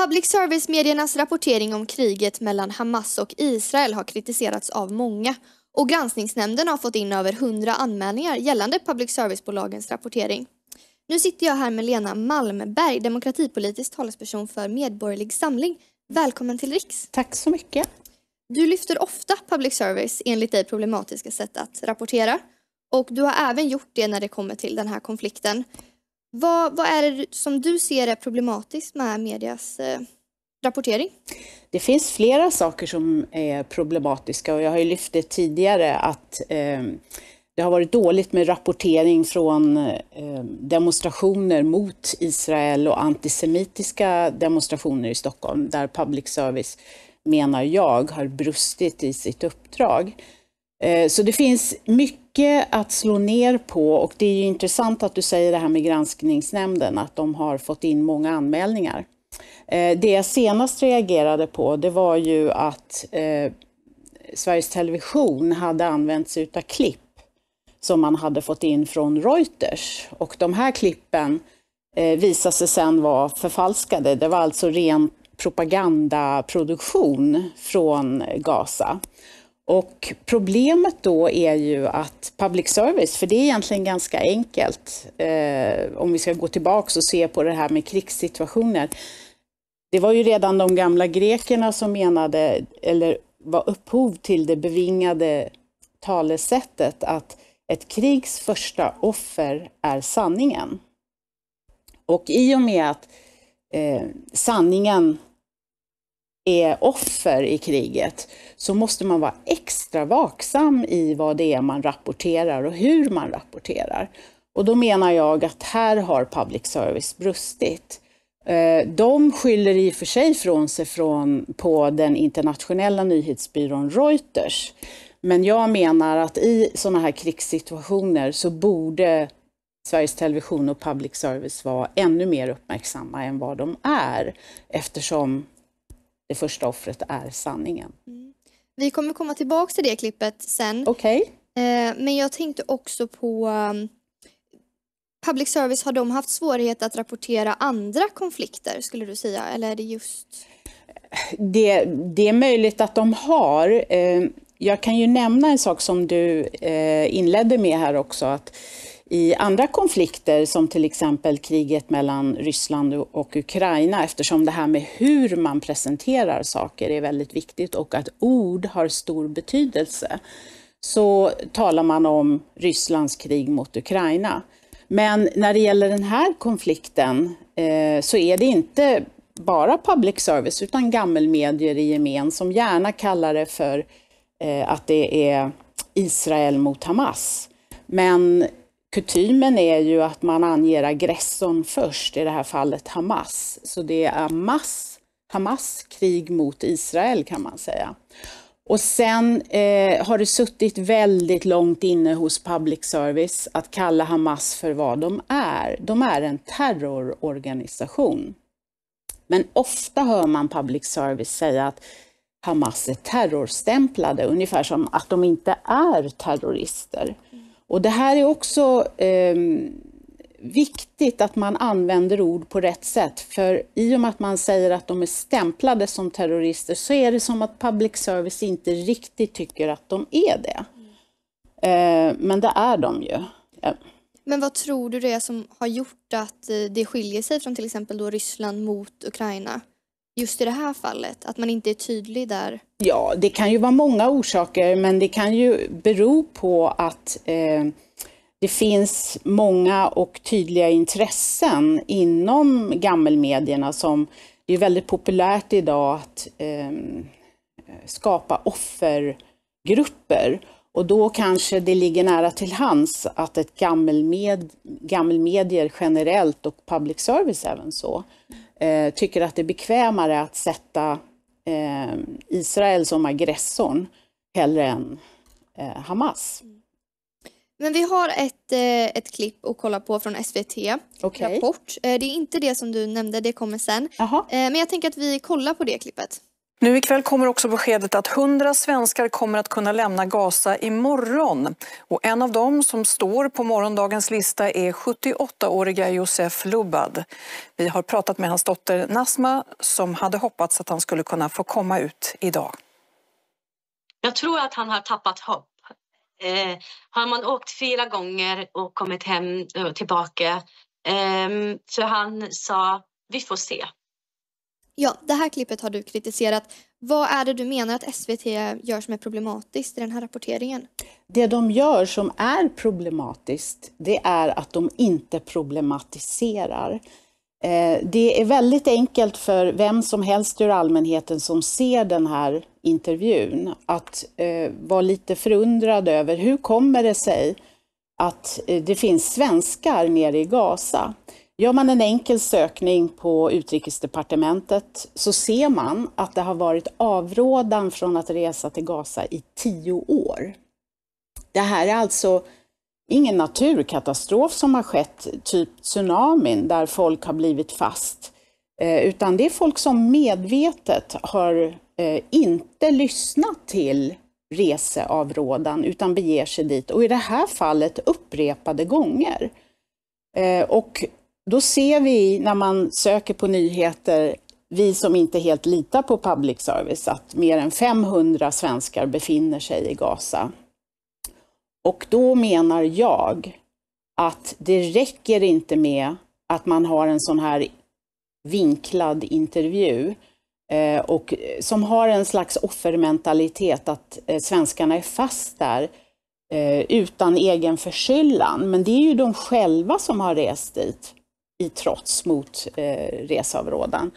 Public service-mediernas rapportering om kriget mellan Hamas och Israel har kritiserats av många och Granskningsnämnden har fått in över 100 anmälningar gällande public service-bolagens rapportering. Nu sitter jag här med Lena Malmberg, demokratipolitisk talesperson för Medborgerlig Samling. Välkommen till Riks. Tack så mycket. Du lyfter ofta public service enligt dig problematiska sätt att rapportera och du har även gjort det när det kommer till den här konflikten. Vad, vad, är det som du ser är problematiskt med medias eh, rapportering? Det finns flera saker som är problematiska och jag har ju lyft det tidigare att eh, det har varit dåligt med rapportering från eh, demonstrationer mot Israel och antisemitiska demonstrationer i Stockholm där public service, menar jag, har brustit i sitt uppdrag. Eh, så det finns mycket mycket att slå ner på och det är intressant att du säger det här med granskningsnämnden, att de har fått in många anmälningar. Eh, det jag senast reagerade på det var ju att eh, Sveriges Television hade använt sig av klipp som man hade fått in från Reuters och de här klippen eh, visade sig sen vara förfalskade. Det var alltså ren propagandaproduktion från Gaza. Och problemet då är ju att public service, för det är egentligen ganska enkelt, eh, om vi ska gå tillbaka och se på det här med krigssituationer. Det var ju redan de gamla grekerna som menade, eller var upphov till det bevingade talesättet att ett krigs första offer är sanningen. Och i och med att eh, sanningen är offer i kriget så måste man vara extra vaksam i vad det är man rapporterar och hur man rapporterar. Och då menar jag att här har public service brustit. Eh, de skyller i och för sig från sig från, på den internationella nyhetsbyrån Reuters. Men jag menar att i sådana här krigssituationer så borde Sveriges Television och public service vara ännu mer uppmärksamma än vad de är eftersom det första offret är sanningen. Mm. Vi kommer komma tillbaka till det klippet sen. Okej. Okay. Eh, men jag tänkte också på um, Public service, har de haft svårighet att rapportera andra konflikter skulle du säga? Eller är det just... Det, det är möjligt att de har. Eh, jag kan ju nämna en sak som du eh, inledde med här också. att i andra konflikter som till exempel kriget mellan Ryssland och Ukraina eftersom det här med hur man presenterar saker är väldigt viktigt och att ord har stor betydelse. Så talar man om Rysslands krig mot Ukraina. Men när det gäller den här konflikten eh, så är det inte bara public service utan gammelmedier i gemen som gärna kallar det för eh, att det är Israel mot Hamas. Men Kutymen är ju att man anger aggressorn först, i det här fallet Hamas. Så det är Hamas, Hamas krig mot Israel kan man säga. Och sen eh, har det suttit väldigt långt inne hos public service att kalla Hamas för vad de är. De är en terrororganisation. Men ofta hör man public service säga att Hamas är terrorstämplade, ungefär som att de inte är terrorister. Och det här är också eh, viktigt att man använder ord på rätt sätt. För i och med att man säger att de är stämplade som terrorister så är det som att public service inte riktigt tycker att de är det. Eh, men det är de ju. Eh. Men vad tror du det är som har gjort att eh, det skiljer sig från till exempel då Ryssland mot Ukraina? just i det här fallet? Att man inte är tydlig där? Ja, det kan ju vara många orsaker, men det kan ju bero på att eh, det finns många och tydliga intressen inom gammelmedierna som det är väldigt populärt idag att eh, skapa offergrupper. Och då kanske det ligger nära till hands att ett gammelmed, gammelmedier generellt och public service även så, eh, tycker att det är bekvämare att sätta eh, Israel som aggressorn hellre än eh, Hamas. Mm. Men vi har ett, eh, ett klipp att kolla på från SVT, okay. Rapport. Eh, det är inte det som du nämnde, det kommer sen. Aha. Eh, men jag tänker att vi kollar på det klippet. Nu ikväll kommer också beskedet att 100 svenskar kommer att kunna lämna Gaza imorgon. Och en av dem som står på morgondagens lista är 78-åriga Josef Lubbad. Vi har pratat med hans dotter Nasma som hade hoppats att han skulle kunna få komma ut idag. Jag tror att han har tappat hopp. Eh, har man åkt fyra gånger och kommit hem och tillbaka eh, så han sa vi får se. Ja, det här klippet har du kritiserat. Vad är det du menar att SVT gör som är problematiskt i den här rapporteringen? Det de gör som är problematiskt, det är att de inte problematiserar. Eh, det är väldigt enkelt för vem som helst ur allmänheten som ser den här intervjun att eh, vara lite förundrad över hur kommer det sig att eh, det finns svenskar nere i Gaza? Gör man en enkel sökning på Utrikesdepartementet så ser man att det har varit avrådan från att resa till Gaza i tio år. Det här är alltså ingen naturkatastrof som har skett, typ tsunamin, där folk har blivit fast, eh, utan det är folk som medvetet har eh, inte lyssnat till reseavrådan utan beger sig dit och i det här fallet upprepade gånger. Eh, och då ser vi när man söker på nyheter, vi som inte helt litar på public service, att mer än 500 svenskar befinner sig i Gaza. Och då menar jag att det räcker inte med att man har en sån här vinklad intervju eh, och som har en slags offermentalitet att eh, svenskarna är fast där eh, utan egen förskyllan. Men det är ju de själva som har rest dit i trots mot eh, reseavrådan.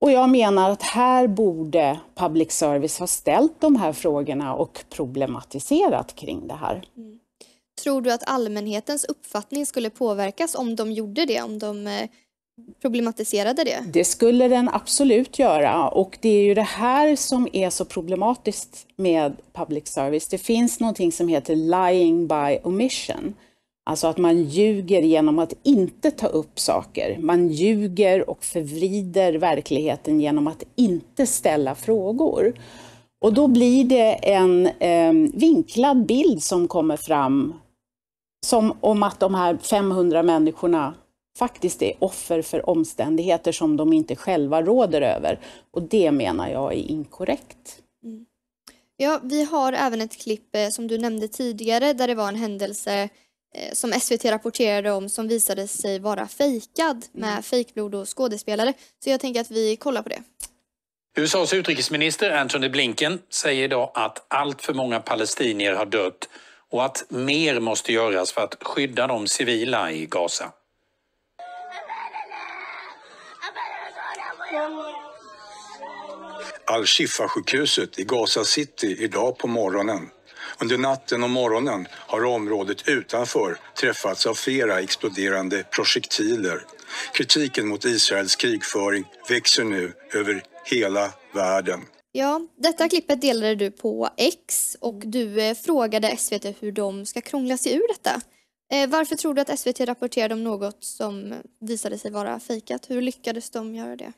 Och jag menar att här borde public service ha ställt de här frågorna och problematiserat kring det här. Mm. Tror du att allmänhetens uppfattning skulle påverkas om de gjorde det, om de eh, problematiserade det? Det skulle den absolut göra och det är ju det här som är så problematiskt med public service. Det finns någonting som heter lying by omission Alltså att man ljuger genom att inte ta upp saker. Man ljuger och förvrider verkligheten genom att inte ställa frågor. Och då blir det en eh, vinklad bild som kommer fram som om att de här 500 människorna faktiskt är offer för omständigheter som de inte själva råder över. Och det menar jag är inkorrekt. Mm. Ja, vi har även ett klipp eh, som du nämnde tidigare där det var en händelse Eh, som SVT rapporterade om som visade sig vara fejkad mm. med fejkblod och skådespelare. Så jag tänker att vi kollar på det. USAs utrikesminister Antony Blinken säger idag att allt för många palestinier har dött och att mer måste göras för att skydda de civila i Gaza. Al-Shifa-sjukhuset i Gaza City idag på morgonen under natten och morgonen har området utanför träffats av flera exploderande projektiler. Kritiken mot Israels krigföring växer nu över hela världen. Ja, detta klippet delade du på X och du eh, frågade SVT hur de ska krångla sig ur detta. Eh, varför tror du att SVT rapporterade om något som visade sig vara fejkat? Hur lyckades de göra det?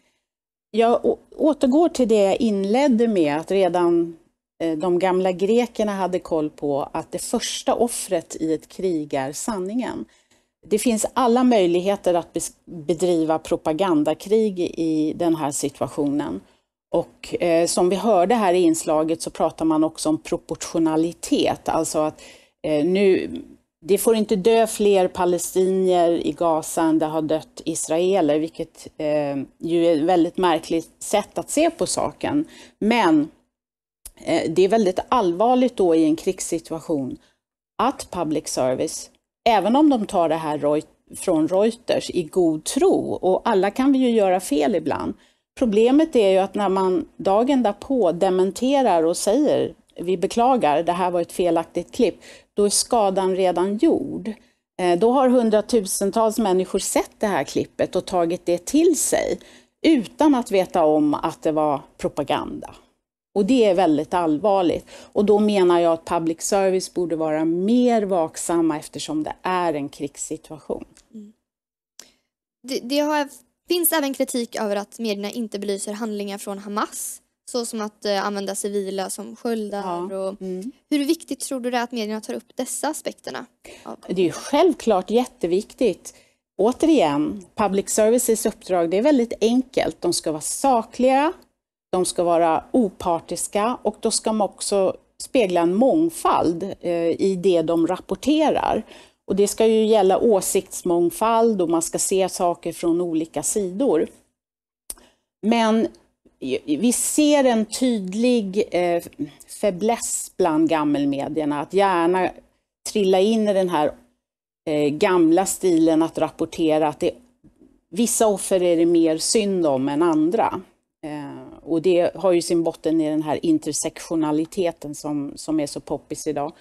Jag återgår till det jag inledde med, att redan Eh, de gamla grekerna hade koll på att det första offret i ett krig är sanningen. Det finns alla möjligheter att bedriva propagandakrig i den här situationen. Och eh, som vi hörde här i inslaget så pratar man också om proportionalitet, alltså att eh, nu, det får inte dö fler palestinier i Gaza än det har dött israeler, vilket ju är ett väldigt märkligt sätt att se på saken. Men Eh, det är väldigt allvarligt då i en krigssituation att public service, även om de tar det här från Reuters i god tro, och alla kan vi ju göra fel ibland. Problemet är ju att när man dagen därpå dementerar och säger vi beklagar, det här var ett felaktigt klipp, då är skadan redan gjord. Eh, då har hundratusentals människor sett det här klippet och tagit det till sig utan att veta om att det var propaganda. Och det är väldigt allvarligt. Och då menar jag att public service borde vara mer vaksamma eftersom det är en krigssituation. Mm. Det, det har, finns även kritik över att medierna inte belyser handlingar från Hamas. såsom att eh, använda civila som sköldar. Ja, och, mm. Hur viktigt tror du det är att medierna tar upp dessa aspekterna? Det är självklart jätteviktigt. Återigen, public services uppdrag det är väldigt enkelt. De ska vara sakliga, de ska vara opartiska och då ska man också spegla en mångfald eh, i det de rapporterar. Och det ska ju gälla åsiktsmångfald och man ska se saker från olika sidor. Men vi ser en tydlig eh, fäbless bland gammelmedierna, att gärna trilla in i den här eh, gamla stilen att rapportera att det, vissa offer är det mer synd om än andra och det har ju sin botten i den här intersektionaliteten som, som är så poppis idag.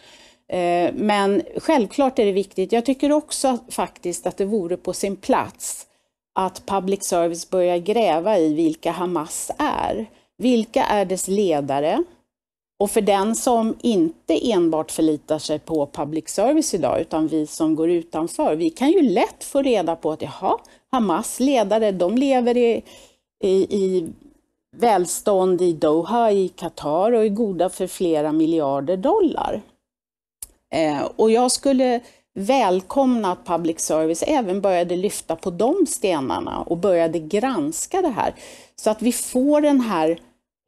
Eh, men självklart är det viktigt. Jag tycker också faktiskt att det vore på sin plats att public service börjar gräva i vilka Hamas är. Vilka är dess ledare? Och för den som inte enbart förlitar sig på public service idag, utan vi som går utanför, vi kan ju lätt få reda på att jaha, Hamas ledare, de lever i, i, i välstånd i Doha, i Qatar och är goda för flera miljarder dollar. Eh, och jag skulle välkomna att public service även började lyfta på de stenarna och började granska det här, så att vi får den här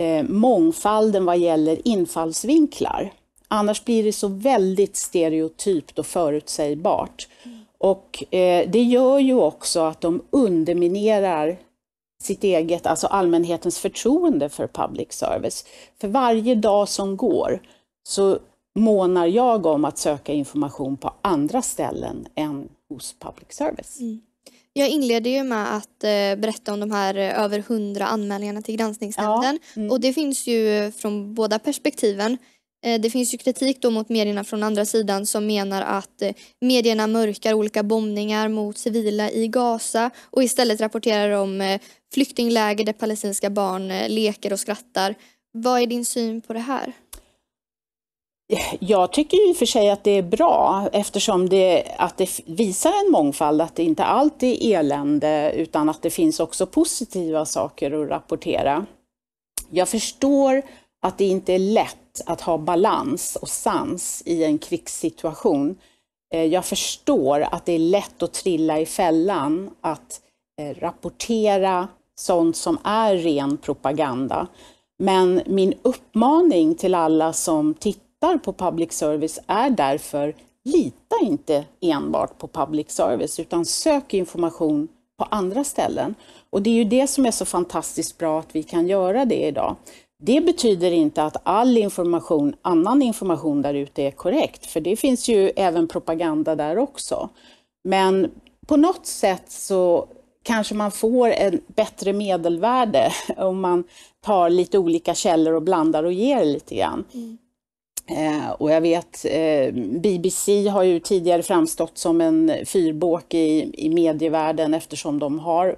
eh, mångfalden vad gäller infallsvinklar. Annars blir det så väldigt stereotypt och förutsägbart. Mm. Och eh, det gör ju också att de underminerar sitt eget, alltså allmänhetens förtroende för public service. För varje dag som går så månar jag om att söka information på andra ställen än hos public service. Mm. Jag inledde ju med att eh, berätta om de här eh, över hundra anmälningarna till granskningsnämnden ja, mm. och det finns ju från båda perspektiven. Eh, det finns ju kritik då mot medierna från andra sidan som menar att eh, medierna mörkar olika bombningar mot civila i Gaza och istället rapporterar om eh, flyktingläger där palestinska barn leker och skrattar. Vad är din syn på det här? Jag tycker i och för sig att det är bra eftersom det, att det visar en mångfald, att det inte alltid är elände utan att det finns också positiva saker att rapportera. Jag förstår att det inte är lätt att ha balans och sans i en krigssituation. Eh, jag förstår att det är lätt att trilla i fällan, att eh, rapportera sånt som är ren propaganda. Men min uppmaning till alla som tittar på public service är därför, lita inte enbart på public service, utan sök information på andra ställen. Och det är ju det som är så fantastiskt bra att vi kan göra det idag. Det betyder inte att all information, annan information där ute är korrekt, för det finns ju även propaganda där också. Men på något sätt så kanske man får ett bättre medelvärde om man tar lite olika källor och blandar och ger lite grann. Mm. Eh, och jag vet, eh, BBC har ju tidigare framstått som en fyrbåk i, i medievärlden eftersom de har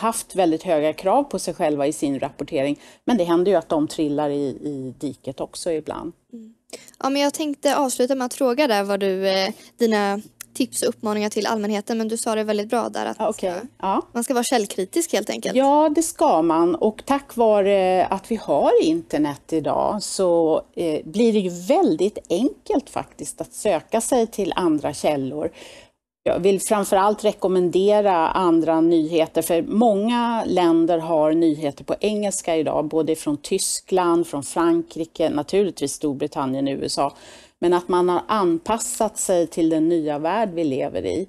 haft väldigt höga krav på sig själva i sin rapportering. Men det händer ju att de trillar i, i diket också ibland. Mm. Ja, men jag tänkte avsluta med att fråga där vad du, eh, dina tips och uppmaningar till allmänheten men du sa det väldigt bra där att ah, okay. man, ska, ja. man ska vara källkritisk helt enkelt. Ja det ska man och tack vare att vi har internet idag så eh, blir det ju väldigt enkelt faktiskt att söka sig till andra källor. Jag vill framför allt rekommendera andra nyheter, för många länder har nyheter på engelska idag, både från Tyskland, från Frankrike, naturligtvis Storbritannien och USA. Men att man har anpassat sig till den nya värld vi lever i.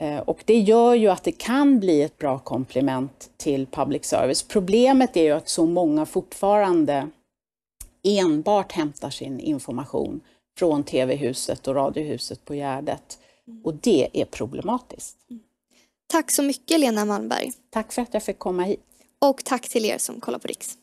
Eh, och det gör ju att det kan bli ett bra komplement till public service. Problemet är ju att så många fortfarande enbart hämtar sin information från TV-huset och Radiohuset på Gärdet. Mm. Och det är problematiskt. Mm. Tack så mycket Lena Malmberg. Tack för att jag fick komma hit. Och tack till er som kollar på Riks.